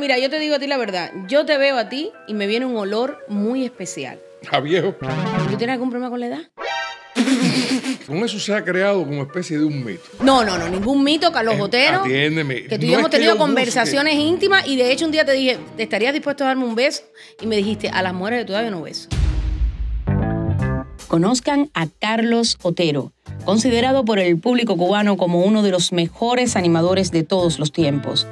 Mira, yo te digo a ti la verdad. Yo te veo a ti y me viene un olor muy especial. A ah, viejo. ¿Tú tienes algún problema con la edad? Con eso se ha creado como especie de un mito. No, no, no, ningún mito, Carlos Otero. Em, Botero. Atiéndeme. Que tú y hemos tenido conversaciones íntimas y de hecho un día te dije, ¿estarías dispuesto a darme un beso? Y me dijiste, a las mujeres tu todavía no beso. Conozcan a Carlos Otero, considerado por el público cubano como uno de los mejores animadores de todos los tiempos.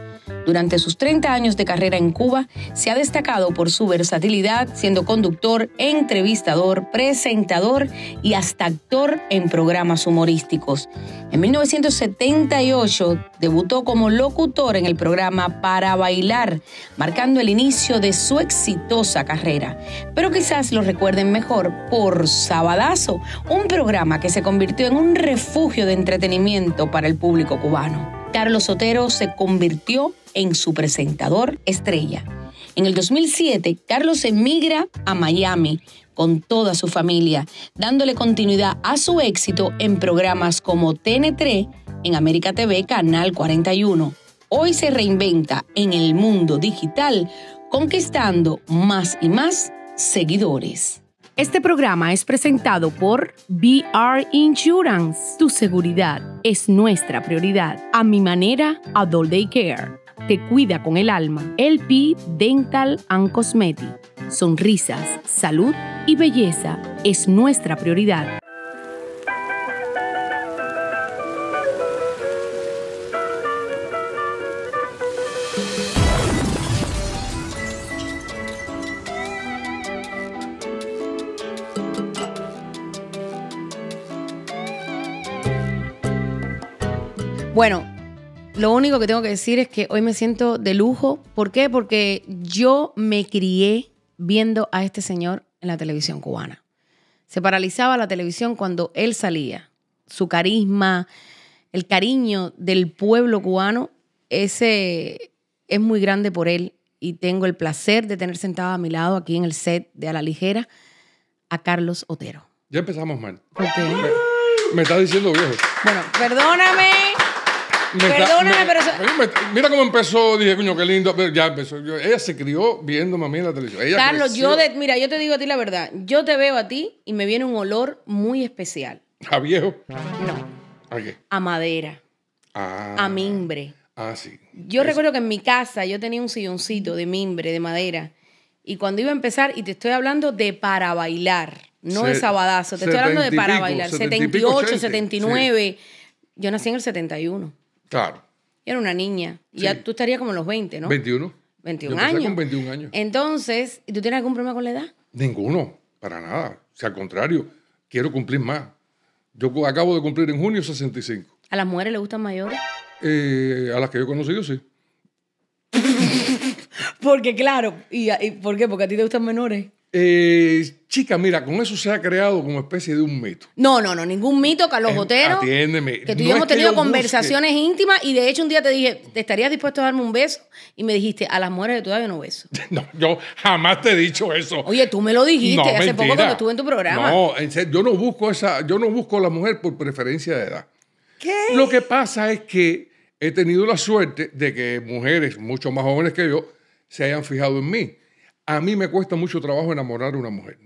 Durante sus 30 años de carrera en Cuba, se ha destacado por su versatilidad, siendo conductor, entrevistador, presentador y hasta actor en programas humorísticos. En 1978 debutó como locutor en el programa Para Bailar, marcando el inicio de su exitosa carrera. Pero quizás lo recuerden mejor por Sabadazo, un programa que se convirtió en un refugio de entretenimiento para el público cubano. Carlos Sotero se convirtió en su presentador estrella. En el 2007, Carlos emigra a Miami con toda su familia, dándole continuidad a su éxito en programas como TN3, en América TV, Canal 41. Hoy se reinventa en el mundo digital, conquistando más y más seguidores. Este programa es presentado por BR Insurance. Tu seguridad es nuestra prioridad. A mi manera, Adult Day Care te cuida con el alma. El LP Dental and Cosmetic. Sonrisas, salud y belleza es nuestra prioridad. Bueno, lo único que tengo que decir es que hoy me siento de lujo. ¿Por qué? Porque yo me crié viendo a este señor en la televisión cubana. Se paralizaba la televisión cuando él salía. Su carisma, el cariño del pueblo cubano, ese es muy grande por él. Y tengo el placer de tener sentado a mi lado aquí en el set de A la Ligera a Carlos Otero. Ya empezamos mal. Me, me estás diciendo viejo. Bueno, perdóname. Perdóname, pero. mira cómo empezó, dije, coño, qué lindo. ya empezó. ella se crió viéndome a mí en la televisión. Carlos, yo mira, yo te digo a ti la verdad. Yo te veo a ti y me viene un olor muy especial. ¿A viejo? No. ¿A qué? A madera. Ah. A mimbre. Ah, sí. Yo recuerdo que en mi casa yo tenía un silloncito de mimbre, de madera. Y cuando iba a empezar, y te estoy hablando de para bailar, no de sabadazo, te estoy hablando de para bailar, 78, 79. Yo nací en el 71. Claro. Yo era una niña. ya tú estarías como los 20, ¿no? 21. 21 años. con 21 años. Entonces, tú tienes algún problema con la edad? Ninguno, para nada. O sea, al contrario, quiero cumplir más. Yo acabo de cumplir en junio 65. ¿A las mujeres les gustan mayores? Eh, a las que yo he conocido, sí. Porque claro, ¿y, y por qué? Porque a ti te gustan menores. Eh, chica, mira, con eso se ha creado como especie de un mito. No, no, no, ningún mito, Carlos em, Atiéndeme. Que tú y yo hemos tenido conversaciones íntimas y de hecho un día te dije, estarías dispuesto a darme un beso? Y me dijiste, a las mujeres de todavía no beso. no, yo jamás te he dicho eso. Oye, tú me lo dijiste hace poco cuando estuve en tu programa. No, yo no busco esa, yo no busco a la mujer por preferencia de edad. ¿Qué? Lo que pasa es que he tenido la suerte de que mujeres mucho más jóvenes que yo se hayan fijado en mí. A mí me cuesta mucho trabajo enamorar a una mujer.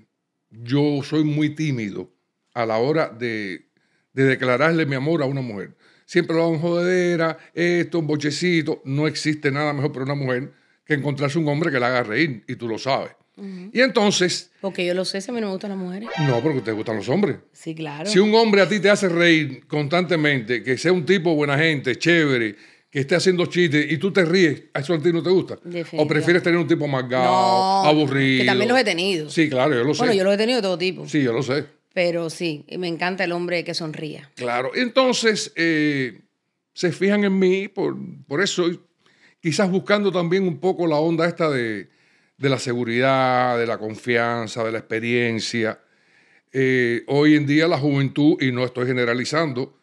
Yo soy muy tímido a la hora de, declararle mi amor a una mujer. Siempre lo hago en jodedera, esto, un bochecito. No existe nada mejor para una mujer que encontrarse un hombre que la haga reír, y tú lo sabes. Y entonces. Porque yo lo sé, si a mí no me gustan las mujeres. No, porque te gustan los hombres. Sí, claro. Si un hombre a ti te hace reír constantemente, que sea un tipo buena gente, chévere, que esté haciendo chistes y tú te ríes, ¿a eso a ti no te gusta. O prefieres tener un tipo más no, aburrido. Que también los he tenido. Sí, claro, yo lo sé. Bueno, yo los he tenido de todo tipo. Sí, yo lo sé. Pero sí, me encanta el hombre que sonría. Claro, entonces eh, se fijan en mí por, por eso, quizás buscando también un poco la onda esta de, la seguridad, de la confianza, de la experiencia. Eh, hoy en día la juventud, y no estoy generalizando,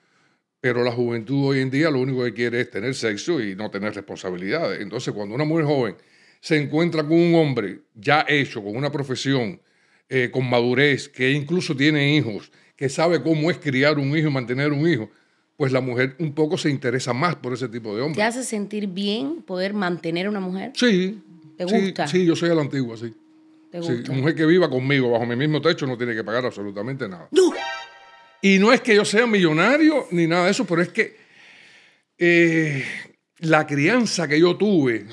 pero la juventud hoy en día lo único que quiere es tener sexo y no tener responsabilidades. Entonces, cuando una mujer joven se encuentra con un hombre ya hecho, con una profesión, eh, con madurez, que incluso tiene hijos, que sabe cómo es criar un hijo y mantener un hijo, pues la mujer un poco se interesa más por ese tipo de hombre. ¿Te hace sentir bien poder mantener a una mujer? Sí. ¿Te gusta? Sí, yo soy el antiguo, antigua, sí. ¿Te gusta? mujer que viva conmigo bajo mi mismo techo no tiene que pagar absolutamente nada. Y no es que yo sea millonario ni nada de eso, pero es que eh, la crianza que yo tuve,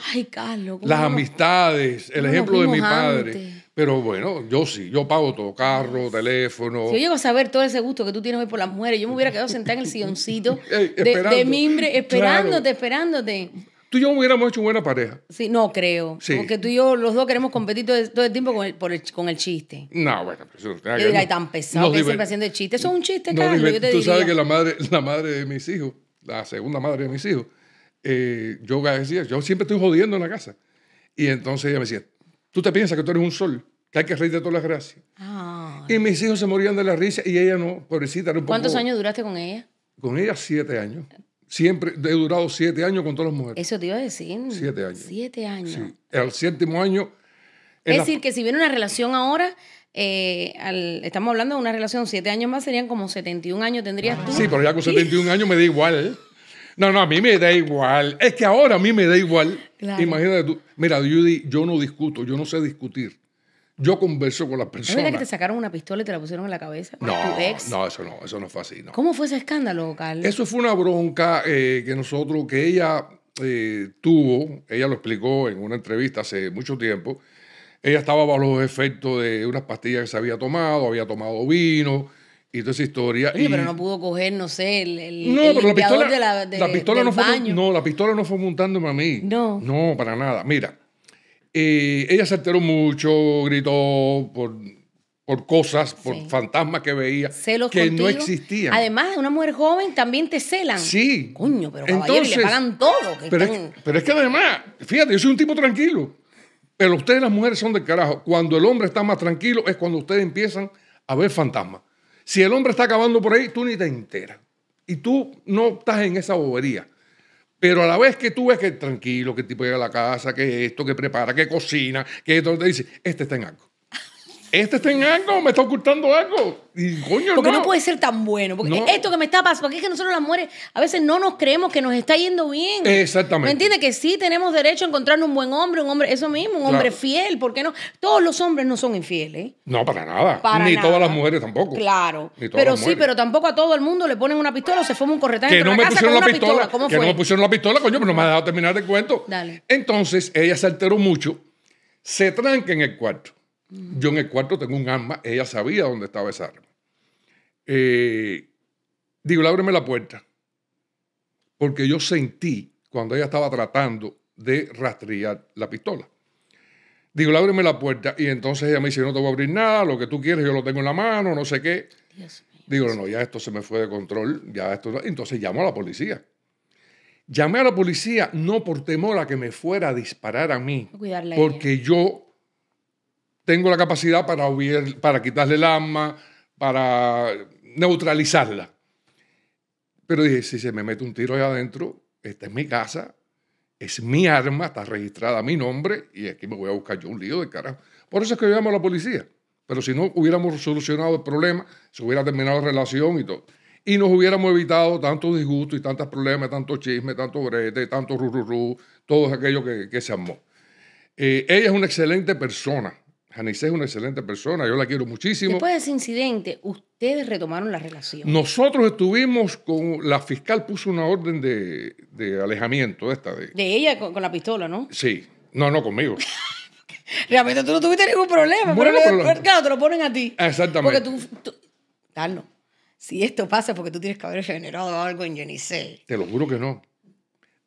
las amistades, el ejemplo de mi padre. Pero bueno, yo sí, yo pago todo, carro, teléfono. Si yo llego a saber todo ese gusto que tú tienes hoy por las mujeres, yo me hubiera quedado sentada en el silloncito de, mimbre, esperándote, esperándote tú y yo hubiéramos hecho buena pareja. Sí, no creo. Porque tú y yo, los dos queremos competir todo, el tiempo con el, chiste. No, bueno, pero eso no tan pesado que siempre haciendo el chiste. Eso es un chiste, Carlos, Tú sabes que la madre, de mis hijos, la segunda madre de mis hijos, eh, yo decía, yo siempre estoy jodiendo en la casa. Y entonces ella me decía, tú te piensas que tú eres un sol, que hay que reír de todas las gracias. Ah. y mis hijos se morían de la risa y ella no, pobrecita. ¿Cuántos años duraste con ella? Con ella siete años. Siempre he durado siete años con todas las mujeres. Eso te iba a decir. Siete años. Siete años. Sí. Al séptimo año. Es decir, que si viene una relación ahora, eh, estamos hablando de una relación siete años más, serían como 71 años tendrías tú. Sí, pero ya con 71 años me da igual. No, no, a mí me da igual. Es que ahora a mí me da igual. Imagínate tú. Mira, Judy, yo no discuto, yo no sé discutir. Yo converso con las personas. ¿Sabes que te sacaron una pistola y te la pusieron en la cabeza? No, no, eso no, eso no fue así. ¿Cómo fue ese escándalo, Carlos? Eso fue una bronca eh, que nosotros, que ella eh, tuvo, ella lo explicó en una entrevista hace mucho tiempo. Ella estaba bajo los efectos de unas pastillas que se había tomado, había tomado vino y toda esa historia. pero no pudo coger, no sé, el, no, pero la la, no, fue, no, la pistola no fue montándome a mí. No. No, para nada. Mira ella se alteró mucho, gritó por, cosas, por fantasmas que veía que no existían. Además, una mujer joven también te celan. Sí. Coño, pero caballero, pagan todo. es, pero es que además, fíjate, yo soy un tipo tranquilo. Pero ustedes las mujeres son del carajo. Cuando el hombre está más tranquilo es cuando ustedes empiezan a ver fantasmas. Si el hombre está acabando por ahí, tú ni te enteras. Y tú no estás en esa bobería. Pero a la vez que tú ves que tranquilo, que el tipo llega a la casa, que esto, que prepara, que cocina, que todo, te dice, este está en algo este está en algo, me está ocultando algo. Y, coño, porque no. puede ser tan bueno. Porque esto que me está pasando, porque es que nosotros las mujeres a veces no nos creemos que nos está yendo bien. Exactamente. ¿Me entiendes? Que sí tenemos derecho a encontrarnos un buen hombre, un hombre, eso mismo, un hombre fiel. ¿Por qué no? Todos los hombres no son infieles. No, para nada. Ni todas las mujeres tampoco. Claro. Pero sí, pero tampoco a todo el mundo le ponen una pistola o se fue un corretaje. Que no me pusieron la pistola. que no me pusieron la pistola, coño, pero no me ha dejado terminar el cuento. Dale. Entonces, ella se alteró mucho, se tranca en el cuarto Mm. Yo en el cuarto tengo un arma, ella sabía dónde estaba esa arma. Eh, digo, ábreme la puerta. Porque yo sentí cuando ella estaba tratando de rastrear la pistola. Digo, ábreme la puerta. Y entonces ella me dice, no te voy a abrir nada, lo que tú quieres, yo lo tengo en la mano, no sé qué. digo, no, ya esto se me fue de control, ya esto... Entonces llamo a la policía. Llamé a la policía no por temor a que me fuera a disparar a mí, porque yo tengo la capacidad para, para quitarle el alma, para neutralizarla. Pero dije, si se me mete un tiro ahí adentro, esta es mi casa, es mi arma, está registrada mi nombre y aquí me voy a buscar yo un lío de carajo. Por eso es que yo llamo a la policía. Pero si no hubiéramos solucionado el problema, se hubiera terminado la relación y todo. Y nos hubiéramos evitado tantos disgustos y tantos problemas, tanto chisme, tanto bretes, tanto rururú, todo aquello que, se armó. Eh, ella es una excelente persona Janice es una excelente persona, yo la quiero muchísimo. Después de ese incidente, ustedes retomaron la relación. Nosotros estuvimos con. La fiscal puso una orden de, alejamiento, esta de. ella con, la pistola, ¿no? Sí. No, no, conmigo. Realmente tú no tuviste ningún problema. pero, claro, te lo ponen a ti. Exactamente. Porque tú. tú Si esto pasa, es porque tú tienes que haber generado algo en Janice. Te lo juro que no.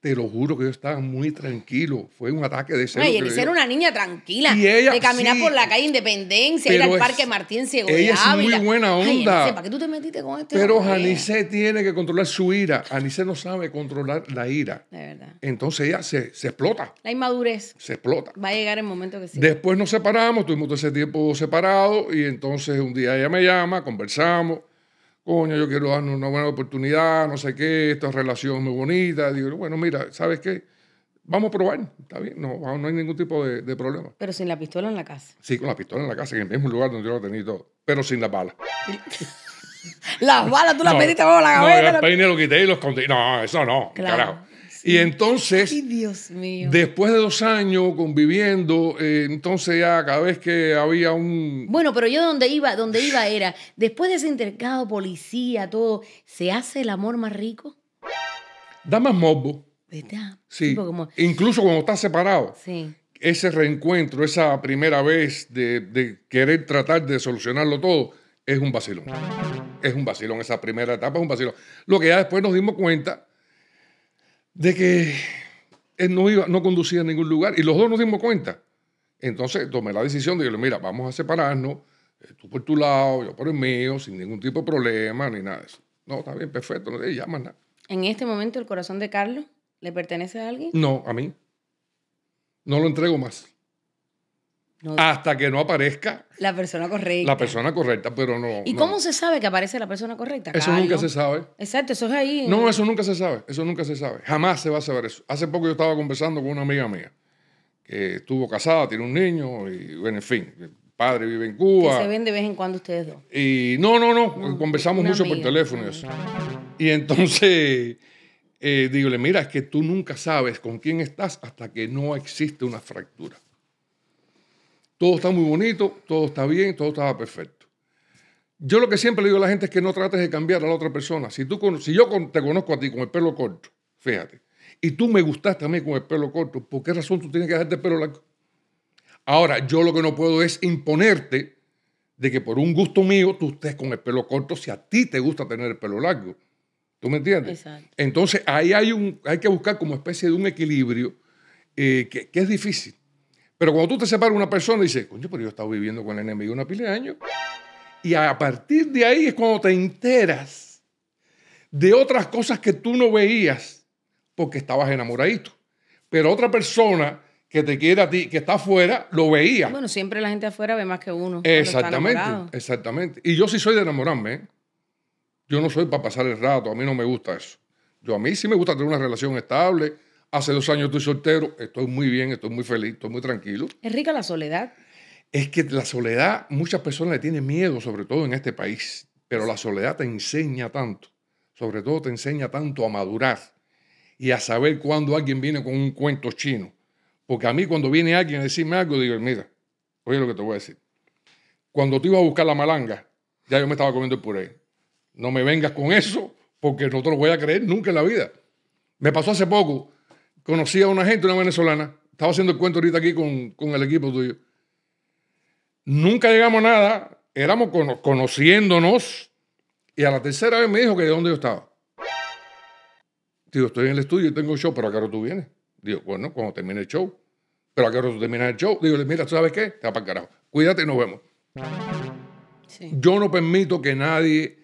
Te lo juro que yo estaba muy tranquilo. Fue un ataque de celos. y era una niña tranquila. Y ella, de caminar por la calle Independencia, ir al parque Martín Ciego. Ella es muy buena onda. ¿para qué tú te metiste con este? Pero Janice tiene que controlar su ira. Janice no sabe controlar la ira. De verdad. Entonces ella se, explota. La inmadurez. Se explota. Va a llegar el momento que sí. Después nos separamos, tuvimos todo ese tiempo separados y entonces un día ella me llama, conversamos coño, yo quiero darnos una buena oportunidad, no sé qué, esta relación muy bonita. Digo, bueno, mira, ¿sabes qué? Vamos a probar, está bien, no, hay ningún tipo de, problema. Pero sin la pistola en la casa. Sí, con la pistola en la casa, en el mismo lugar donde yo la tenía y todo, pero sin las balas. las balas tú las pediste bajo la cabeza. No, el peine lo quité y los escondí. No, eso no, claro. carajo y entonces, después de dos años conviviendo, eh, entonces ya cada vez que había un... Bueno, pero yo donde iba, donde iba era, después de ese intercado, policía, todo, ¿se hace el amor más rico? Da más morbo. ¿Verdad? Sí. Incluso cuando estás separado. Ese reencuentro, esa primera vez de, de querer tratar de solucionarlo todo, es un vacilón. Es un vacilón, esa primera etapa es un vacilón. Lo que ya después nos dimos cuenta de que él no, iba, no conducía a ningún lugar y los dos nos dimos cuenta. Entonces tomé la decisión de decirle, mira, vamos a separarnos, eh, tú por tu lado, yo por el mío, sin ningún tipo de problema ni nada de eso. No, está bien, perfecto, no te llamas nada. ¿En este momento el corazón de Carlos le pertenece a alguien? No, a mí. No lo entrego más hasta que no aparezca la persona correcta. La persona correcta, pero no. ¿Y cómo se sabe que aparece la persona correcta? Eso nunca se sabe. Exacto, eso es ahí. No, eso nunca se sabe. Eso nunca se sabe. Jamás se va a saber eso. Hace poco yo estaba conversando con una amiga mía que estuvo casada, tiene un niño, y bueno, en fin, padre vive en Cuba. se ven de vez en cuando ustedes dos. Y no, no, no. conversamos mucho por teléfono y eso. Y entonces. Eh, mira, es que tú nunca sabes con quién estás hasta que no existe una fractura todo está muy bonito, todo está bien, todo está perfecto. Yo lo que siempre le digo a la gente es que no trates de cambiar a la otra persona. Si, tú, si yo te conozco a ti con el pelo corto, fíjate, y tú me gustaste a mí con el pelo corto, ¿por qué razón tú tienes que dejarte el pelo largo? Ahora, yo lo que no puedo es imponerte de que por un gusto mío tú estés con el pelo corto si a ti te gusta tener el pelo largo. ¿Tú me entiendes? Exacto. Entonces, ahí hay, un, hay que buscar como especie de un equilibrio eh, que, es difícil. Pero cuando tú te separas una persona y dices, coño, pero yo he estado viviendo con el enemigo una pila de años. Y a partir de ahí es cuando te enteras de otras cosas que tú no veías porque estabas enamoradito. Pero otra persona que te quiere a ti, que está afuera, lo veía. Bueno, siempre la gente afuera ve más que uno. Exactamente, exactamente. Y yo sí soy de enamorarme. ¿eh? Yo no soy para pasar el rato, a mí no me gusta eso. Yo a mí sí me gusta tener una relación estable, Hace dos años estoy soltero, estoy muy bien, estoy muy feliz, estoy muy tranquilo. ¿Es rica la soledad? Es que la soledad, muchas personas le tienen miedo, sobre todo en este país, pero la soledad te enseña tanto, sobre todo te enseña tanto a madurar y a saber cuándo alguien viene con un cuento chino. Porque a mí cuando viene alguien a decirme algo, digo, mira, oye lo que te voy a decir. Cuando te iba a buscar la malanga, ya yo me estaba comiendo el puré. No me vengas con eso, porque no te lo voy a creer nunca en la vida. Me pasó hace poco conocí a una gente, una venezolana, estaba haciendo el cuento ahorita aquí con, el equipo tuyo. Nunca llegamos a nada, éramos conociéndonos, y a la tercera vez me dijo que de dónde yo estaba. Digo, estoy en el estudio y tengo show, pero a qué tú vienes. Digo, bueno, cuando termine el show. Pero a qué tú terminas el show. Digo, mira, ¿tú sabes qué? Te va para el carajo. Cuídate y nos vemos. Yo no permito que nadie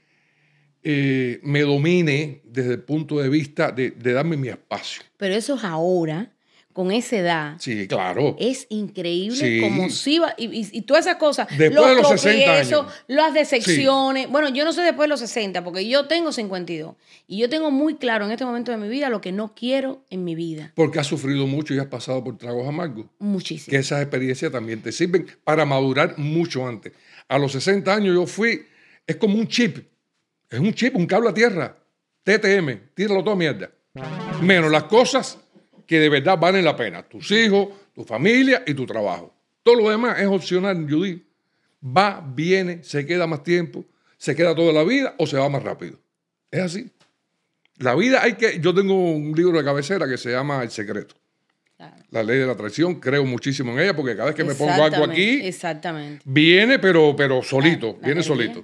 eh, me domine desde el punto de vista de, darme mi espacio. Pero eso es ahora con esa edad. Sí, claro. Es increíble como si va. Y, todas esas cosas. Después de los 60 años. Las decepciones. Bueno, yo no sé después de los 60, porque yo tengo 52. Y yo tengo muy claro en este momento de mi vida lo que no quiero en mi vida. Porque has sufrido mucho y has pasado por tragos amargos. Muchísimo. Que esas experiencias también te sirven para madurar mucho antes. A los 60 años yo fui. Es como un chip es un chip, un cable a tierra. TTM, tíralo todo mierda. Menos las cosas que de verdad valen la pena. Tus hijos, tu familia y tu trabajo. Todo lo demás es opcional, Judy. Va, viene, se queda más tiempo, se queda toda la vida o se va más rápido. Es así. La vida hay que... Yo tengo un libro de cabecera que se llama El Secreto. La ley de la traición. creo muchísimo en ella porque cada vez que me pongo algo aquí, exactamente. viene pero, pero solito, viene solito.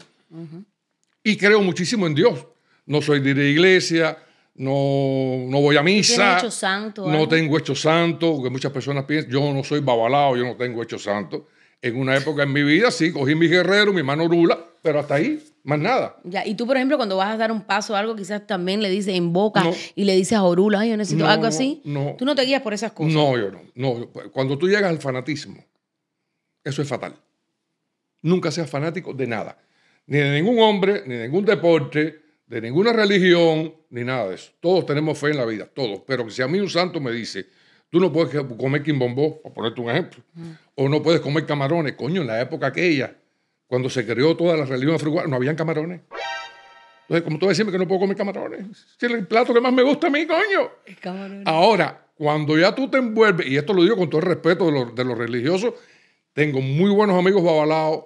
Y creo muchísimo en Dios. No soy de iglesia, no, no voy a misa. Hecho santo, no tengo hecho santo, porque muchas personas piensan, yo no soy babalao, yo no tengo hecho santo. En una época en mi vida, sí, cogí mi guerrero, mi mano orula, pero hasta ahí, más nada. Ya, y tú, por ejemplo, cuando vas a dar un paso o algo, quizás también le dices en boca y le dices a Orula, ay, yo necesito algo así. No. Tú no te guías por esas cosas. No, yo no. no. Cuando tú llegas al fanatismo, eso es fatal. Nunca seas fanático de nada ni de ningún hombre, ni de ningún deporte, de ninguna religión, ni nada de eso. Todos tenemos fe en la vida, todos. Pero si a mí un santo me dice, tú no puedes comer quimbombó, por ponerte un ejemplo, o no puedes comer camarones, coño, en la época aquella, cuando se creó toda la religión africana, no habían camarones. Entonces, como tú decirme que no puedo comer camarones, si el plato que más me gusta a mí, coño. Es camarones. Ahora, cuando ya tú te envuelves, y esto lo digo con todo el respeto de los, religiosos, tengo muy buenos amigos babalados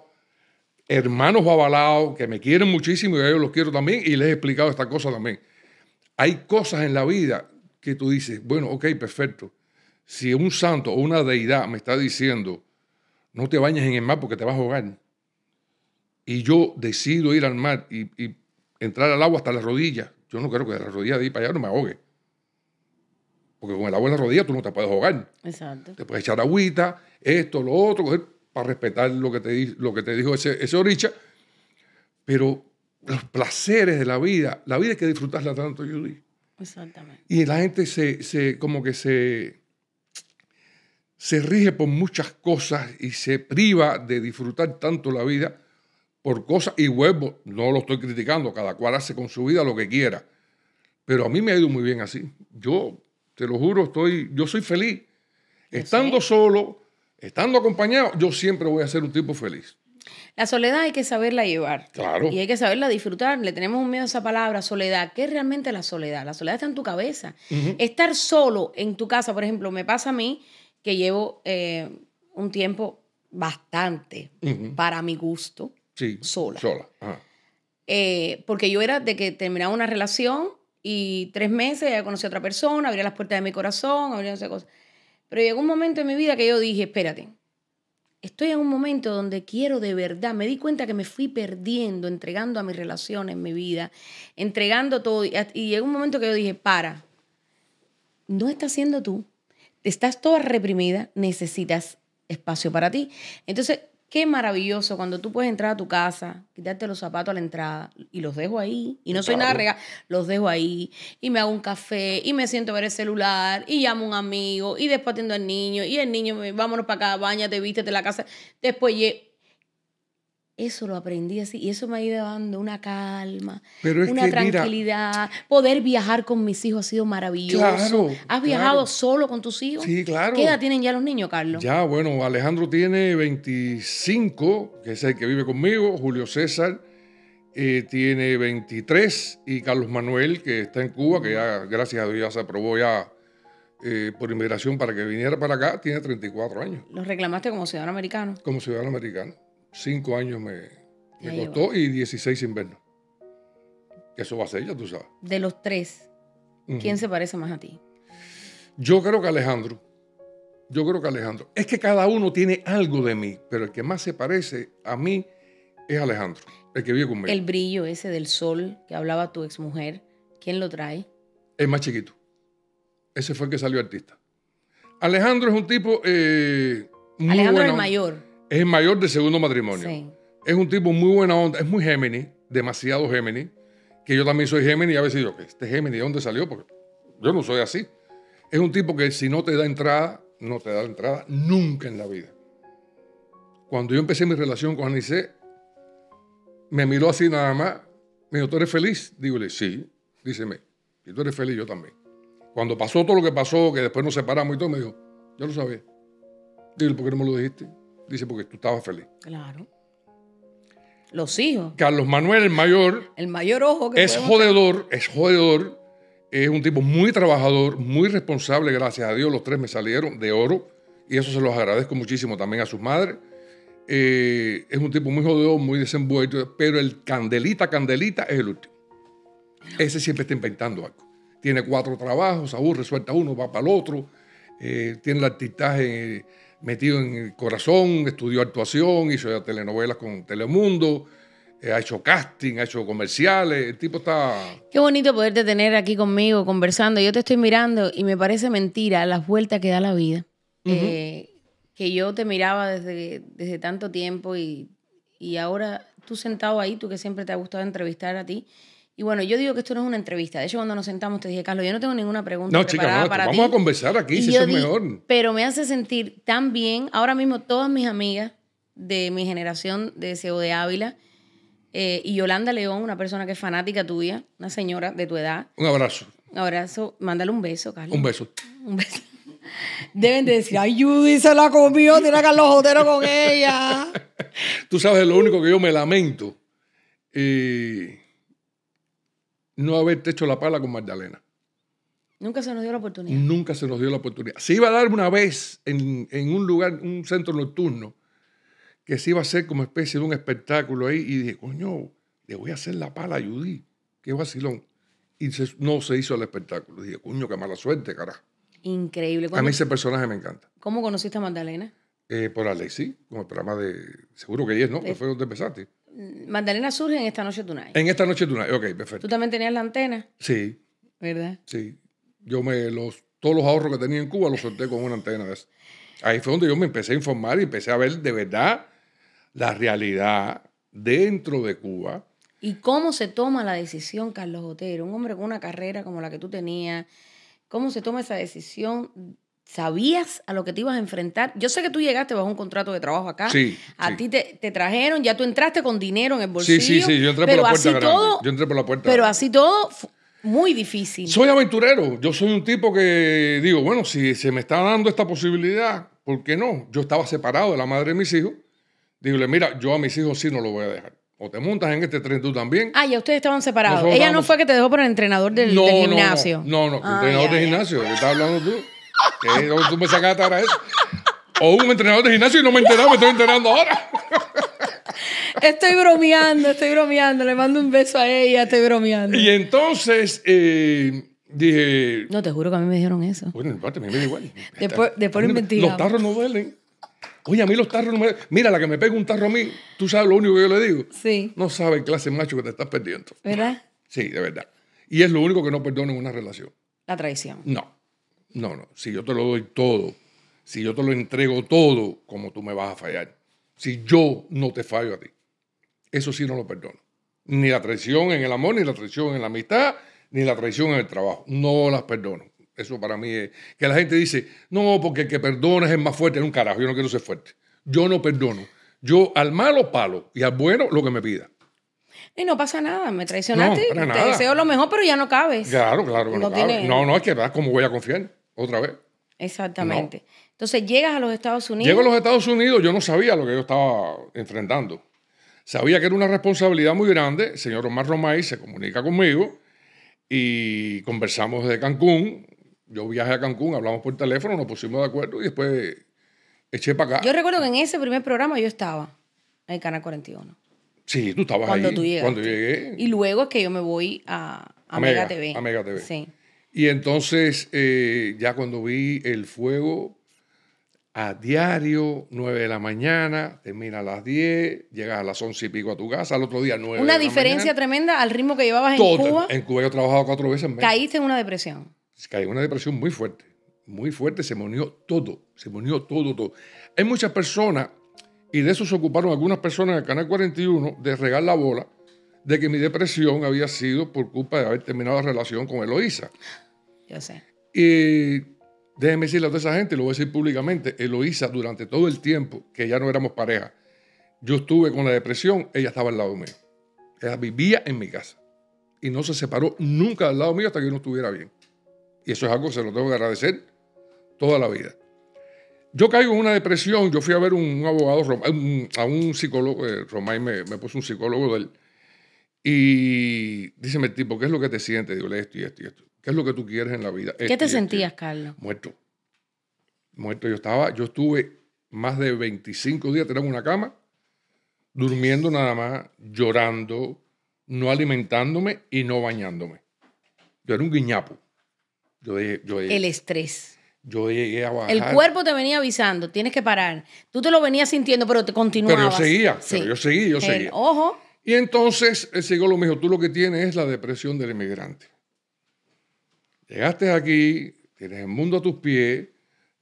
hermanos babalaos que me quieren muchísimo y a ellos los quiero también y les he explicado esta cosa también. Hay cosas en la vida que tú dices, bueno, ok, perfecto. Si un santo o una deidad me está diciendo, no te bañes en el mar porque te vas a ahogar, y yo decido ir al mar y, entrar al agua hasta las rodillas, yo no quiero que de las rodillas de ir para allá no me ahogue. Porque con el agua en las rodillas tú no te puedes ahogar. Exacto. Te puedes echar agüita, esto, lo otro, para respetar lo que te, lo que te dijo ese, ese oricha, pero los placeres de la vida, la vida hay que disfrutarla tanto, Judy. Exactamente. Y la gente se, se como que se, se rige por muchas cosas y se priva de disfrutar tanto la vida por cosas, y vuelvo, no lo estoy criticando, cada cual hace con su vida lo que quiera, pero a mí me ha ido muy bien así. Yo, te lo juro, estoy, yo soy feliz. Estando solo, Estando acompañado, yo siempre voy a ser un tipo feliz. La soledad hay que saberla llevar. Claro. Y hay que saberla disfrutar. Le tenemos un miedo a esa palabra, soledad. ¿Qué es realmente la soledad? La soledad está en tu cabeza. Estar solo en tu casa, por ejemplo, me pasa a mí que llevo eh, un tiempo bastante para mi gusto sí, sola. Sola. Eh, porque yo era de que terminaba una relación y tres meses ya conocí a otra persona, abría las puertas de mi corazón, abría esas cosas. Pero llegó un momento en mi vida que yo dije, espérate, estoy en un momento donde quiero de verdad, me di cuenta que me fui perdiendo, entregando a mis relaciones, mi vida, entregando todo. Y llegó un momento que yo dije, para, no estás siendo tú, estás toda reprimida, necesitas espacio para ti. Entonces, Qué maravilloso cuando tú puedes entrar a tu casa, quitarte los zapatos a la entrada y los dejo ahí. Y no soy nada real, los dejo ahí y me hago un café y me siento a ver el celular y llamo a un amigo y después atiendo al niño y el niño, vámonos para acá, bañate, vístete la casa. Después eso lo aprendí así y eso me ha ido dando una calma, una tranquilidad. poder viajar con mis hijos ha sido maravilloso. ¿Has viajado solo con tus hijos? Sí, claro. ¿Qué edad tienen ya los niños, Carlos? Ya, bueno, Alejandro tiene 25, que es el que vive conmigo, Julio César eh, tiene 23 y Carlos Manuel, que está en Cuba, que ya, gracias a Dios, se aprobó ya eh, por inmigración para que viniera para acá, tiene 34 años. ¿Los reclamaste como ciudadano americano? Como ciudadano americano. Cinco años me, me costó y 16 vernos. Eso va a ser, ya tú sabes. De los tres, ¿quién se parece más a ti? Yo creo que Alejandro. Yo creo que Alejandro. Es que cada uno tiene algo de mí, pero el que más se parece a mí es Alejandro, el que vive conmigo. El brillo ese del sol que hablaba tu exmujer, ¿quién lo trae? El más chiquito. Ese fue el que salió artista. Alejandro es un tipo eh, muy Alejandro es el mayor. Es el mayor del segundo matrimonio. Es un tipo muy buena onda, es muy Géminis, demasiado Géminis, que yo también soy Géminis y a veces digo, este Géminis, ¿de dónde salió? Porque yo no soy así. Es un tipo que si no te da entrada, no te da entrada nunca en la vida. Cuando yo empecé mi relación con Anicé, me miró así nada más, me dijo, ¿tú eres feliz? Digo, sí. Díceme, y tú eres feliz, yo también. Cuando pasó todo lo que pasó, que después nos separamos y todo, me dijo, yo lo sabía. Digo, ¿por qué no me lo dijiste? Dice, porque tú estabas feliz. Claro. Los hijos. Carlos Manuel, el mayor. El mayor ojo que Es jodedor, es jodedor. Es un tipo muy trabajador, muy responsable, gracias a Dios. Los tres me salieron de oro y eso se los agradezco muchísimo también a sus madres. Eh, es un tipo muy jodedor, muy desenvuelto, pero el candelita, candelita es el último. Ese siempre está inventando algo. Tiene cuatro trabajos, aburre, suelta uno, va para el otro. Eh, tiene el artistaje metido en el corazón, estudió actuación, hizo telenovelas con Telemundo, eh, ha hecho casting, ha hecho comerciales, el tipo está... Qué bonito poderte tener aquí conmigo conversando. Yo te estoy mirando y me parece mentira las vueltas que da la vida. Eh, que yo te miraba desde, desde tanto tiempo y, y ahora tú sentado ahí, tú que siempre te ha gustado entrevistar a ti, y bueno, yo digo que esto no es una entrevista. De hecho, cuando nos sentamos te dije, Carlos, yo no tengo ninguna pregunta no, preparada para vamos a conversar aquí, si eso mejor. Pero me hace sentir tan bien. Ahora mismo todas mis amigas de mi generación de CEO de Ávila eh, y Yolanda León, una persona que es fanática tuya, una señora de tu edad. Un abrazo. Un abrazo. Mándale un beso, Carlos. Un beso. Un beso. Deben de decir, ay, Judy se la comió, tiene a Carlos Jotero con ella. Tú sabes lo único que yo me lamento. Eh no haberte hecho la pala con Magdalena. Nunca se nos dio la oportunidad. Nunca se nos dio la oportunidad. Se iba a dar una vez en, un lugar, un centro nocturno, que se iba a hacer como especie de un espectáculo ahí, y dije, coño, le voy a hacer la pala a Judy, qué vacilón. Y no se hizo el espectáculo. Dije, coño, qué mala suerte, carajo. Increíble. A mí ese personaje me encanta. ¿Cómo conociste a Magdalena? Eh, por Alexi, como el programa de. Seguro que ella, ¿no? fue donde empezaste. Magdalena surge en esta noche Tunay. En esta noche Tunay, ok, perfecto. ¿Tú también tenías la antena? Sí. ¿Verdad? Sí. Yo me los, todos los ahorros que tenía en Cuba los solté con una antena Ahí fue donde yo me empecé a informar y empecé a ver de verdad la realidad dentro de Cuba. ¿Y cómo se toma la decisión, Carlos Otero? Un hombre con una carrera como la que tú tenías, ¿cómo se toma esa decisión ¿Sabías a lo que te ibas a enfrentar? Yo sé que tú llegaste bajo un contrato de trabajo acá. Sí, a ti te, trajeron, ya tú entraste con dinero en el bolsillo. Sí, sí, sí. Yo entré, por, la puerta grande. yo entré por la puerta Pero así todo, muy difícil. Soy aventurero. Yo soy un tipo que digo, bueno, si se me está dando esta posibilidad, ¿por qué no? Yo estaba separado de la madre de mis hijos. Digo, mira, yo a mis hijos sí no lo voy a dejar. O te montas en este tren tú también. Ah, ya ustedes estaban separados. Ella no fue que te dejó por el entrenador del, gimnasio. No, no, ah, entrenador del gimnasio, que estás hablando tú. O un entrenador de gimnasio y no me he enterado, me estoy enterando ahora. Estoy bromeando, estoy bromeando. Le mando un beso a ella, estoy bromeando. Y entonces eh, dije. No, te juro que a mí me dijeron eso. Bueno, en me viene igual. Después, después inventí. Los tarros no duelen. Oye, a mí los tarros no duelen Mira, la que me pega un tarro a mí, tú sabes lo único que yo le digo. Sí. No sabes, clase macho, que te estás perdiendo. ¿Verdad? Sí, de verdad. Y es lo único que no perdona en una relación. La traición. No. No, no, si yo te lo doy todo, si yo te lo entrego todo, como tú me vas a fallar. Si yo no te fallo a ti. Eso sí no lo perdono. Ni la traición en el amor, ni la traición en la amistad, ni la traición en el trabajo. No las perdono. Eso para mí es. Que la gente dice, no, porque el que perdona es más fuerte. Es un carajo, yo no quiero ser fuerte. Yo no perdono. Yo al malo palo y al bueno lo que me pida. Y no pasa nada, me traicionaste, te deseo lo mejor, pero ya no cabes. Claro, claro, no, no, no, es que ¿verdad? ¿cómo voy a confiar? otra vez. Exactamente. Entonces llegas a los Estados Unidos. Llego a los Estados Unidos, yo no sabía lo que yo estaba enfrentando. Sabía que era una responsabilidad muy grande. El señor Omar Romay se comunica conmigo y conversamos desde Cancún. Yo viajé a Cancún, hablamos por teléfono, nos pusimos de acuerdo y después eché para acá. Yo recuerdo que en ese primer programa yo estaba en Canal 41. Sí, tú estabas cuando cuando llegué. Y luego es que yo me voy a, a, TV. A TV. Sí. Y entonces, eh, ya cuando vi el fuego, a diario, 9 de la mañana, termina a las 10, llegas a las 11 y pico a tu casa, al otro día 9. Una diferencia tremenda al ritmo que llevabas en Cuba. En Cuba yo he trabajado cuatro veces menos. Caíste en una depresión. Caí en una depresión muy fuerte, muy fuerte, se me unió todo, se me unió todo, todo. Hay muchas personas, y de eso se ocuparon algunas personas en el Canal 41, de regar la bola, de que mi depresión había sido por culpa de haber terminado la relación con Eloísa. Yo sé. Y déjenme decirle a toda esa gente, lo voy a decir públicamente, Eloísa durante todo el tiempo que ya no éramos pareja, yo estuve con la depresión, ella estaba al lado mío. Ella vivía en mi casa y no se separó nunca del lado mío hasta que yo no estuviera bien. Y eso es algo que se lo tengo que agradecer toda la vida. Yo caigo en una depresión, yo fui a ver un, abogado, a un psicólogo, eh, me, puso un psicólogo de él, y dice tipo, ¿qué es lo que te sientes? Digo, esto y esto y esto. ¿Qué es lo que tú quieres en la vida? ¿Qué te sentías, Carlos? Muerto. Muerto. Yo estaba, yo estuve más de 25 días tirado una cama, durmiendo nada más, llorando, no alimentándome y no bañándome. Yo era un guiñapo. Yo, El estrés. Yo llegué a bajar. El cuerpo te venía avisando, tienes que parar. Tú te lo venías sintiendo, pero te continuabas. Pero yo seguía, pero yo seguía, yo seguía. ojo. Y entonces sigo lo me tú lo que tienes es la depresión del inmigrante. Llegaste aquí, tienes el mundo a tus pies,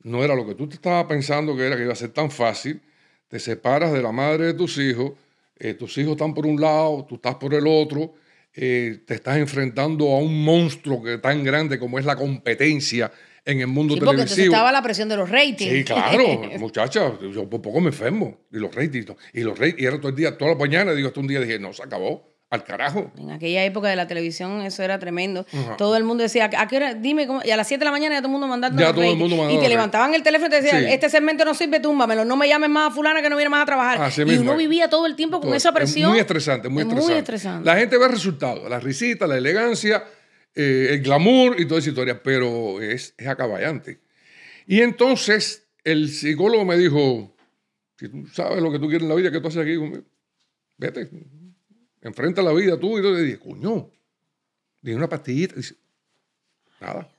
no era lo que tú te estabas pensando que era que iba a ser tan fácil, te separas de la madre de tus hijos, eh, tus hijos están por un lado, tú estás por el otro, eh, te estás enfrentando a un monstruo que, tan grande como es la competencia en el mundo sí, porque televisivo. estaba la presión de los ratings. Sí, claro, muchacha, yo por poco me enfermo. Y los ratings, y los ratings, y era todo el día, toda la mañana, digo, hasta un día dije, no, se acabó. Al carajo. En aquella época de la televisión eso era tremendo. Todo el mundo decía, ¿a qué hora? Dime, cómo? y a las 7 de la mañana ya todo el mundo mandando. Y te levantaban el teléfono y te decían, este segmento no sirve, túmbamelo, no me llames más a fulana que no viene más a trabajar. y uno vivía todo el tiempo con esa presión. muy estresante, muy estresante. La gente ve el resultado, La risita, la elegancia, eh, el glamour y toda esa historia, pero es, es acaballante. Y entonces el psicólogo me dijo, si tú sabes lo que tú quieres en la vida, ¿qué tú haces aquí conmigo? Vete, enfrenta la vida tú. Y yo le dije, coño, di una pastillita. nada.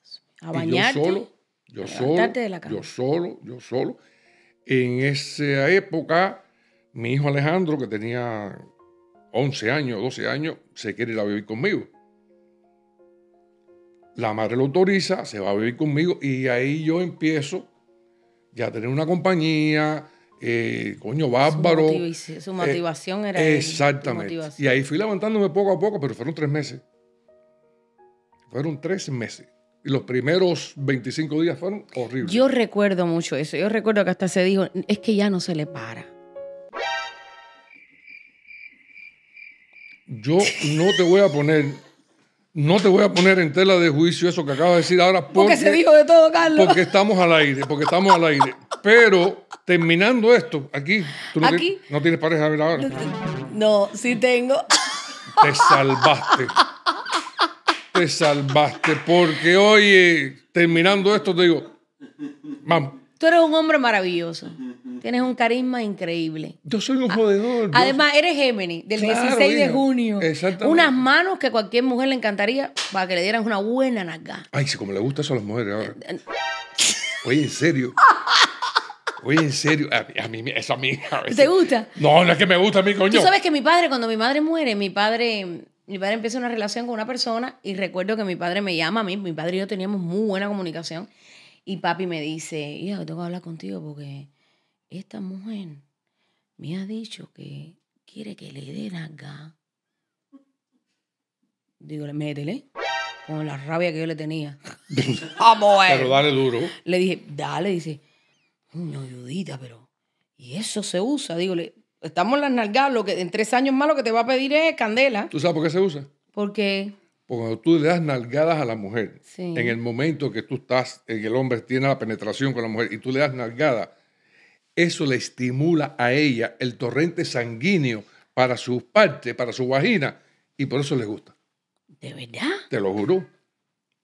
A bañarte, yo solo, yo solo, yo solo, yo solo. En esa época, mi hijo Alejandro, que tenía 11 años, 12 años, se quiere ir a vivir conmigo. La madre lo autoriza, se va a vivir conmigo y ahí yo empiezo ya a tener una compañía, eh, coño, bárbaro. Su, eh, motivación era. Exactamente. Y ahí fui levantándome poco a poco, pero fueron tres meses. Fueron tres meses. Y los primeros 25 días fueron horribles. Yo recuerdo mucho eso. Yo recuerdo que hasta se dijo, es que ya no se le para. Yo no te voy a poner no te voy a poner en tela de juicio eso que acabas de decir ahora. Porque, se dijo de todo, Carlos. Porque estamos al aire, porque estamos al aire. Pero terminando esto, aquí, tú no, Tienes, no tienes pareja ver ahora. No, sí tengo. Te salvaste. Te salvaste. Porque hoy terminando esto, te digo, vamos. Tú eres un hombre maravilloso. Tienes un carisma increíble. Yo soy un jodedor. Además, eres Géminis, del 16 de junio. Exactamente. Unas manos que cualquier mujer le encantaría para que le dieran una buena naga. Ay, si como le gusta eso a las mujeres ahora. Eh, eh, oye, en serio. Oye, en serio, a, a mí, a amiga. ¿Te gusta? No, no es que me gusta a mí, coño. Tú sabes que mi padre, cuando mi madre muere, mi padre, mi padre empieza una relación con una persona y recuerdo que mi padre me llama a mí, mi padre y yo teníamos muy buena comunicación y papi me dice, hija, tengo que hablar contigo porque esta mujer me ha dicho que quiere que le dé nalga. Digo, métele. Con la rabia que yo le tenía. Vamos eh! Ah, pero dale duro. Le dije, dale, dice. No, Judita, pero. Y eso se usa. Digo, estamos en las nalgas. Lo que, en tres años más lo que te va a pedir es candela. ¿Tú sabes por qué se usa? Porque. Porque tú le das nalgadas a la mujer, sí. en el momento que tú estás, en el hombre tiene la penetración con la mujer y tú le das nalgadas eso le estimula a ella el torrente sanguíneo para sus partes para su vagina, y por eso le gusta. ¿De verdad? Te lo juro,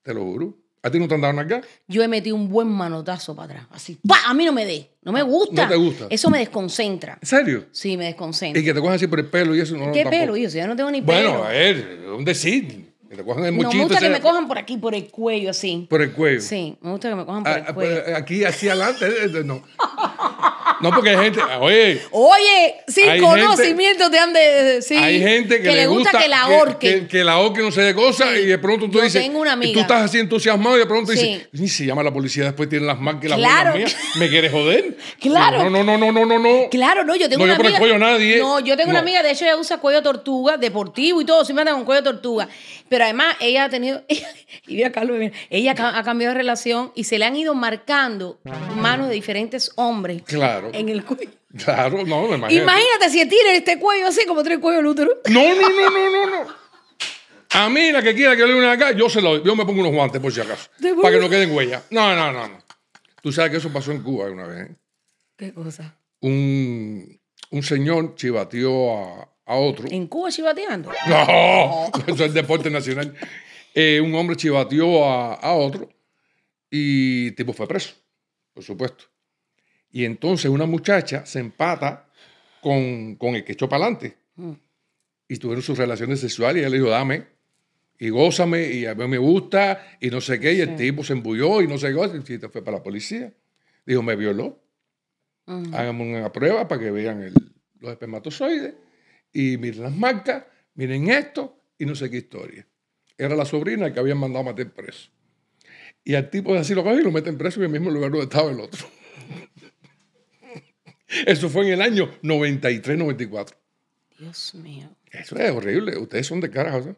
te lo juro. ¿A ti no te han dado acá? Yo he metido un buen manotazo para atrás. Así, ¡pa! A mí no me dé. No me gusta. No te gusta. Eso me desconcentra. ¿En serio? Sí, me desconcentra. Y que te cojan así por el pelo y eso no ¿Qué pelo, pelo? Yo, Ya no tengo ni pelo. Bueno, a ver, un sí? cojan No, me gusta que me cojan por aquí, por el cuello, así. Por el cuello. Sí, me gusta que me cojan por ah, el ah, cuello. Pues, aquí, así adelante, eh, eh, no. No, porque hay gente. Oye. Oye, sin conocimiento te han de. Sí, hay gente que, le gusta, que la ahorque. Que, la ahorque no sé de cosas y de pronto tú Yo dices. Tengo una amiga. Tú estás así entusiasmado y de pronto dices. Ni se llama la policía, después tienen las marcas las claro. ¿Me quieres joder? Claro. No, no, no, no, no, no. Claro, no, yo tengo no, una yo amiga. No, cuello a nadie. No, yo tengo una amiga, de hecho ella usa cuello tortuga, deportivo y todo, me anda con cuello tortuga. Pero además ella ha tenido. y ve a Carlos, ella ha cambiado de relación y se le han ido marcando manos de diferentes hombres. Claro. En el cuello. Claro, no, me imagino. Imagínate si tiran este cuello así como tres cuellos lúteros No, no, no, no, no, no. A mí la que quiera que le una acá, yo se lo Yo me pongo unos guantes por si acaso. Para que no queden huellas. No, no, no, no. Tú sabes que eso pasó en Cuba una vez. ¿eh? ¿Qué cosa? Un, un señor chivateó a, a otro. ¿En Cuba chivateando? No, eso es deporte nacional. Eh, un hombre chivateó a, a otro y tipo fue preso, por supuesto. Y entonces una muchacha se empata con, el que echó para adelante. Mm. Y tuvieron sus relaciones sexuales y él le dijo, dame, y gózame, y a mí me gusta, y no sé qué. Y el tipo se embulló y no sé qué. Y fue para la policía. Dijo, me violó. Mm. hagamos una prueba para que vean el, los espermatozoides. Y miren las marcas, miren esto, y no sé qué historia. Era la sobrina que habían mandado a meter preso. Y al tipo de así lo cogen y lo meten preso en el mismo lugar donde estaba el otro. Eso fue en el año 93-94. Dios mío. Eso es horrible. Ustedes son de cara, José.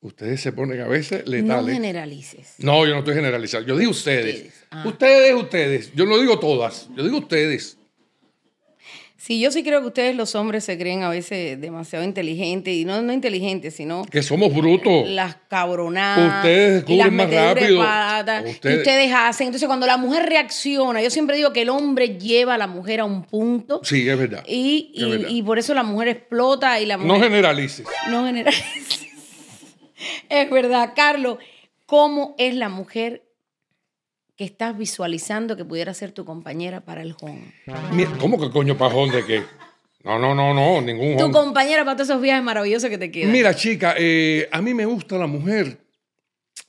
Ustedes se ponen a veces letales. No generalices. No, yo no estoy generalizando. Yo digo ustedes. Ustedes, ah. ustedes, ustedes. Yo no digo todas. Yo digo ustedes. Sí, yo sí creo que ustedes los hombres se creen a veces demasiado inteligentes, y no, no inteligentes, sino... Que somos brutos. Las cabronadas. Ustedes descubren más rápido. ustedes. ustedes hacen. Entonces, cuando la mujer reacciona, yo siempre digo que el hombre lleva a la mujer a un punto. Sí, es verdad. Y, por eso la mujer explota y la mujer... No generalices. No generalices. es verdad, Carlos. ¿Cómo es la mujer que estás visualizando que pudiera ser tu compañera para el home? ¿Cómo que coño pajón de qué? No, no, no, no, ningún Tu compañera para todos esos viajes maravillosos que te quedan. Mira, chica, eh, a mí me gusta la mujer.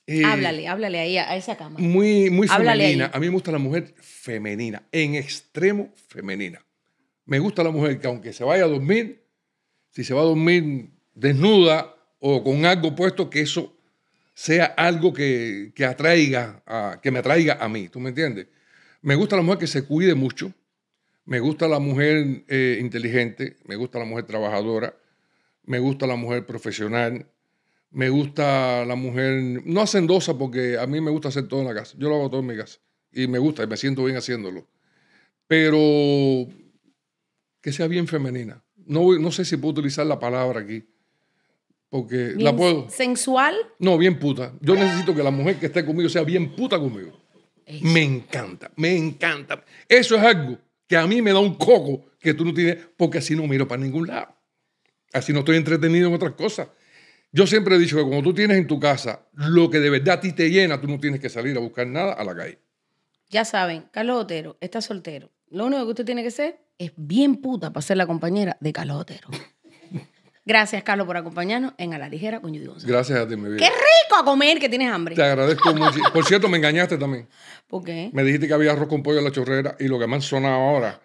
Eh, háblale, háblale ahí a esa cama. Muy, muy femenina. A mí me gusta la mujer femenina, en extremo femenina. Me gusta la mujer que aunque se vaya a dormir, si se va a dormir desnuda o con algo puesto, que eso sea algo que, atraiga, que me atraiga a mí, ¿tú me entiendes? Me gusta la mujer que se cuide mucho, me gusta la mujer eh, inteligente, me gusta la mujer trabajadora, me gusta la mujer profesional, me gusta la mujer, no hacendosa porque a mí me gusta hacer todo en la casa, yo lo hago todo en mi casa y me gusta y me siento bien haciéndolo, pero que sea bien femenina. No, no sé si puedo utilizar la palabra aquí, la puedo. ¿Sensual? No, bien puta. Yo necesito que la mujer que esté conmigo sea bien puta conmigo. Me encanta, me encanta. Eso es algo que a mí me da un coco que tú no tienes, porque así no miro para ningún lado. Así no estoy entretenido en otras cosas. Yo siempre he dicho que cuando tú tienes en tu casa lo que de verdad a ti te llena, tú no tienes que salir a buscar nada a la calle. Ya saben, Carlos Otero está soltero. Lo único que usted tiene que ser es bien puta para ser la compañera de Carlos Otero. Gracias, Carlos, por acompañarnos en A la Ligera con Judy Gracias a ti, mi vida. ¡Qué rico a comer que tienes hambre! Te agradezco mucho. Por cierto, me engañaste también. ¿Por qué? Me dijiste que había arroz con pollo en la chorrera y lo que más sonaba ahora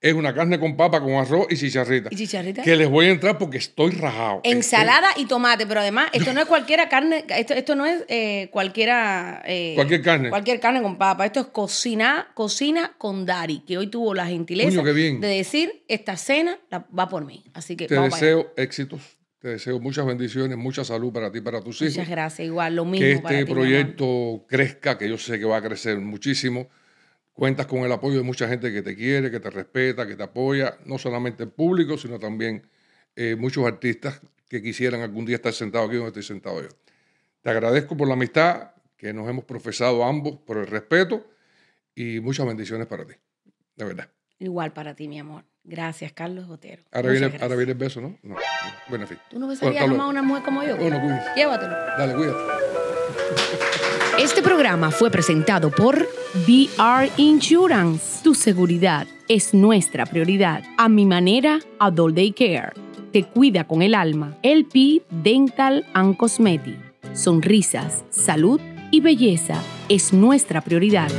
es una carne con papa, con arroz y chicharrita. ¿Y chicharrita? Que les voy a entrar porque estoy rajado. Este, Ensalada y tomate, pero además, esto no es cualquiera carne, esto, no es eh, cualquiera... Eh, cualquier carne. Cualquier carne con papa. Esto es cocina, cocina con Dari, que hoy tuvo la gentileza de decir, esta cena va por mí. Así que Te deseo éxitos. Te deseo muchas bendiciones, mucha salud para ti y para tus hijos. Muchas gracias, igual, lo mismo. Que este proyecto crezca, que yo sé que va a crecer muchísimo Cuentas con el apoyo de mucha gente que te quiere, que te respeta, que te apoya, no solamente el público, sino también eh, muchos artistas que quisieran algún día estar sentado aquí donde estoy sentado yo. Te agradezco por la amistad que nos hemos profesado ambos, por el respeto y muchas bendiciones para ti, de verdad. Igual para ti, mi amor. Gracias, Carlos Otero. Ahora, viene, el beso, ¿no? no. Bueno, ¿Tú no besarías jamás a una mujer como yo? Bueno, Llévatelo. Dale, cuídate. Este programa fue presentado por VR Insurance. Tu seguridad es nuestra prioridad. A mi manera, Adult Day Care. Te cuida con el alma. LP Dental and Cosmetic. Sonrisas, salud y belleza es nuestra prioridad.